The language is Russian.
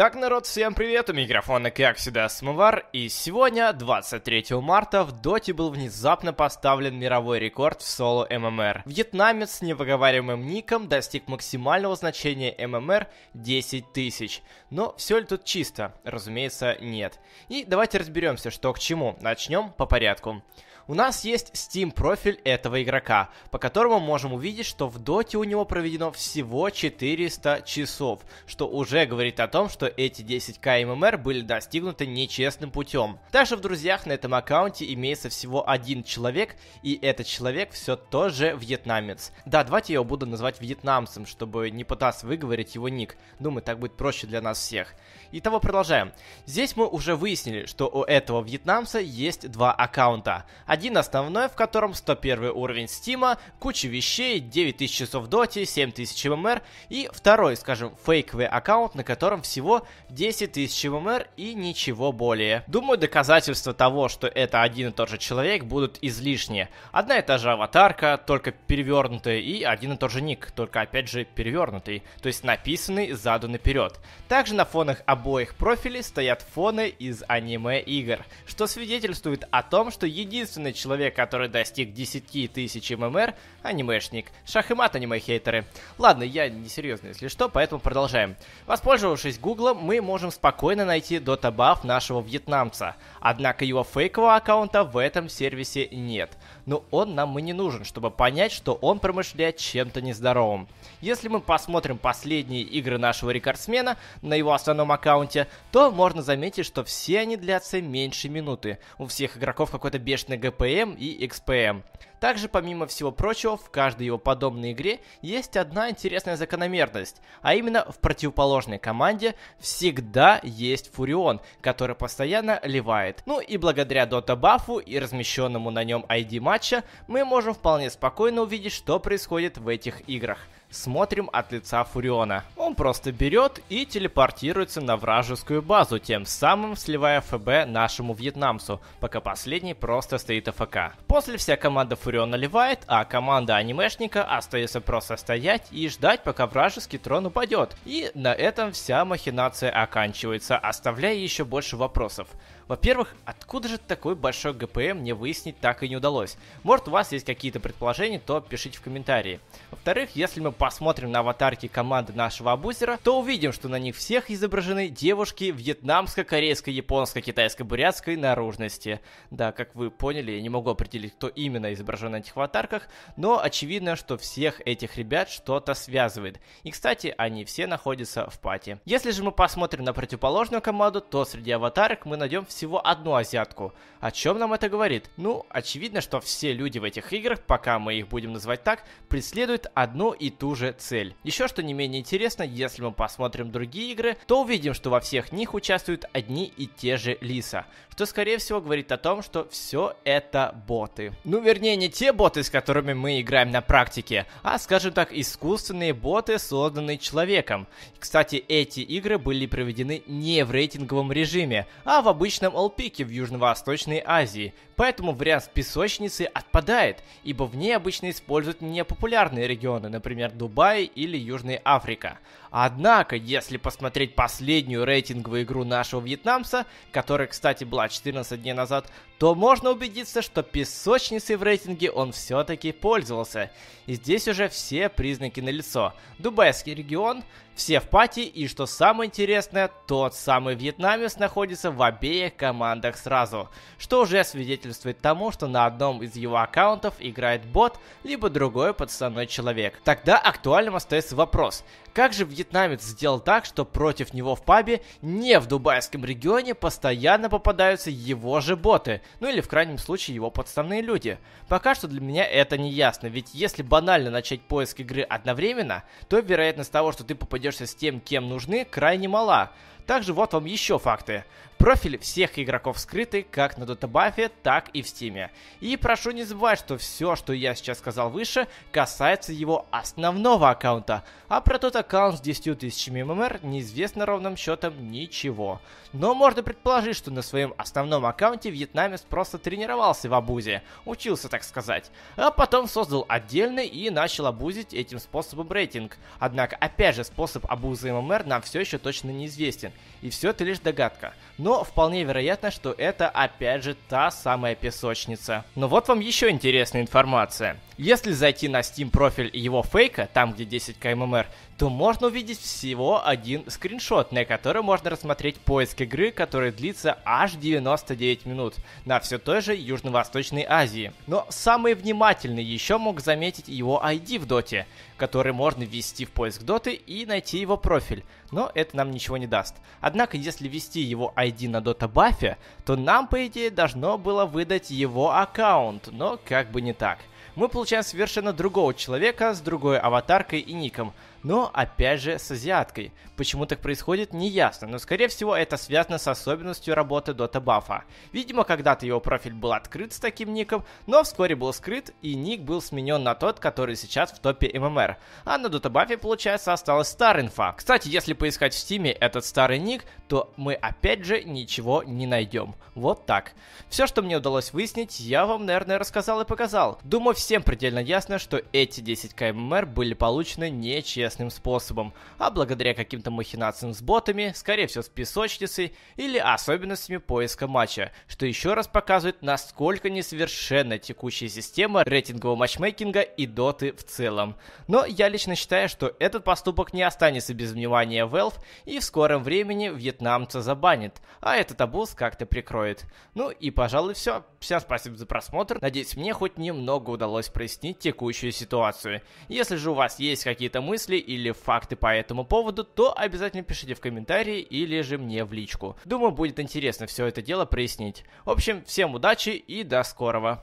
Итак, народ, всем привет, у микрофона, как всегда, Смывар, и сегодня, 23 марта, в доте был внезапно поставлен мировой рекорд в соло ММР. Вьетнамец с невыговариваемым ником достиг максимального значения ММР 10 тысяч. Но все ли тут чисто? Разумеется, нет. И давайте разберемся, что к чему. Начнем по порядку. У нас есть Steam профиль этого игрока, по которому можем увидеть, что в доте у него проведено всего 400 часов, что уже говорит о том, что эти 10к ММР были достигнуты нечестным путем. Также в друзьях на этом аккаунте имеется всего один человек, и этот человек все тоже вьетнамец. Да, давайте я его буду называть вьетнамцем, чтобы не пытаться выговорить его ник. Думаю, так будет проще для нас всех. Итого продолжаем. Здесь мы уже выяснили, что у этого вьетнамца есть два аккаунта. Один один основной, в котором 101 уровень стима, куча вещей, 9000 часов доти, 7000 ММР и второй, скажем, фейковый аккаунт, на котором всего 10 тысяч ММР и ничего более. Думаю, доказательства того, что это один и тот же человек, будут излишние. Одна и та же аватарка, только перевернутая, и один и тот же ник, только опять же перевернутый, то есть написанный заду наперед. Также на фонах обоих профилей стоят фоны из аниме-игр, что свидетельствует о том, что единственный единственный человек, который достиг 10 тысяч ММР, анимешник. Шах и мат, аниме-хейтеры. Ладно, я несерьезно, если что, поэтому продолжаем. Воспользовавшись гуглом, мы можем спокойно найти дота-баф нашего вьетнамца. Однако его фейкового аккаунта в этом сервисе нет. Но он нам и не нужен, чтобы понять, что он промышляет чем-то нездоровым. Если мы посмотрим последние игры нашего рекордсмена на его основном аккаунте, то можно заметить, что все они длятся меньше минуты. У всех игроков какой-то бешеный ГБ КПМ и XPM. Также, помимо всего прочего, в каждой его подобной игре есть одна интересная закономерность, а именно в противоположной команде всегда есть Фурион, который постоянно ливает. Ну и благодаря дота бафу и размещенному на нем ID матча, мы можем вполне спокойно увидеть, что происходит в этих играх. Смотрим от лица Фуриона. Он просто берет и телепортируется на вражескую базу, тем самым сливая ФБ нашему вьетнамцу, пока последний просто стоит АФК. После вся команда Фуриона ливает, а команда анимешника остается просто стоять и ждать, пока вражеский трон упадет. И на этом вся махинация оканчивается, оставляя еще больше вопросов. Во-первых, откуда же такой большой ГПМ мне выяснить так и не удалось? Может у вас есть какие-то предположения, то пишите в комментарии. Во-вторых, если мы посмотрим на аватарки команды нашего абузера, то увидим, что на них всех изображены девушки вьетнамской, корейской японской, китайской, бурятской наружности. Да, как вы поняли, я не могу определить, кто именно изображен на этих аватарках, но очевидно, что всех этих ребят что-то связывает. И, кстати, они все находятся в пати. Если же мы посмотрим на противоположную команду, то среди аватарок мы найдем все всего одну азиатку. О чем нам это говорит? Ну, очевидно, что все люди в этих играх, пока мы их будем называть так, преследуют одну и ту же цель. Еще что не менее интересно, если мы посмотрим другие игры, то увидим, что во всех них участвуют одни и те же лиса, что скорее всего говорит о том, что все это боты. Ну, вернее, не те боты, с которыми мы играем на практике, а, скажем так, искусственные боты, созданные человеком. Кстати, эти игры были проведены не в рейтинговом режиме, а в обычном крупном олпике в Южно-Восточной Азии, поэтому вариант с песочницей отпадает, ибо в ней обычно используют непопулярные регионы, например, Дубай или Южная Африка. Однако, если посмотреть последнюю рейтинговую игру нашего вьетнамца, которая, кстати, была 14 дней назад, то можно убедиться, что песочницей в рейтинге он все-таки пользовался. И здесь уже все признаки налицо. Дубайский регион, все в пати, и что самое интересное, тот самый вьетнамец находится в обеих командах сразу, что уже свидетельствует тому, что на одном из его аккаунтов играет бот, либо другой подставной человек. Тогда актуальным остается вопрос, как же вьетнамец сделал так, что против него в пабе не в дубайском регионе постоянно попадаются его же боты, ну или в крайнем случае его подставные люди? Пока что для меня это не ясно, ведь если банально начать поиск игры одновременно, то вероятность того, что ты попадешь сойдешься с тем, кем нужны, крайне мала. Также вот вам еще факты. Профили всех игроков скрыты как на Дотабафе, так и в Стиме. И прошу не забывать, что все, что я сейчас сказал выше, касается его основного аккаунта, а про тот аккаунт с 10 тысячами ММР неизвестно ровным счетом ничего. Но можно предположить, что на своем основном аккаунте вьетнамец просто тренировался в Абузе, учился так сказать, а потом создал отдельный и начал обузить этим способом рейтинг. Однако, опять же, способ абуза ММР нам все еще точно неизвестен, и все это лишь догадка. Но но вполне вероятно, что это опять же та самая песочница. Но вот вам еще интересная информация. Если зайти на Steam профиль его фейка, там где 10 КММР, то можно увидеть всего один скриншот, на котором можно рассмотреть поиск игры, который длится аж 99 минут на все той же Южно-Восточной Азии. Но самые внимательные еще мог заметить его ID в доте, который можно ввести в поиск доты и найти его профиль, но это нам ничего не даст. Однако, если ввести его ID на дота-бафе, то нам, по идее, должно было выдать его аккаунт, но как бы не так мы получаем совершенно другого человека с другой аватаркой и ником но опять же с азиаткой. Почему так происходит, не ясно, но скорее всего это связано с особенностью работы Dota бафа. Видимо, когда-то его профиль был открыт с таким ником, но вскоре был скрыт, и ник был сменен на тот, который сейчас в топе ММР. А на Dota бафе, получается, осталась старая инфа. Кстати, если поискать в стиме этот старый ник, то мы опять же ничего не найдем. Вот так. Все, что мне удалось выяснить, я вам, наверное, рассказал и показал. Думаю, всем предельно ясно, что эти 10 КММР были получены нечестно неизвестным способом, а благодаря каким-то махинациям с ботами, скорее всего с песочницей или особенностями поиска матча, что еще раз показывает, насколько несовершенна текущая система рейтингового матчмейкинга и доты в целом. Но я лично считаю, что этот поступок не останется без внимания Valve и в скором времени вьетнамца забанит, а этот обуз как-то прикроет. Ну и пожалуй все. Всем спасибо за просмотр. Надеюсь, мне хоть немного удалось прояснить текущую ситуацию. Если же у вас есть какие-то мысли или факты по этому поводу, то обязательно пишите в комментарии или же мне в личку. Думаю, будет интересно все это дело прояснить. В общем, всем удачи и до скорого.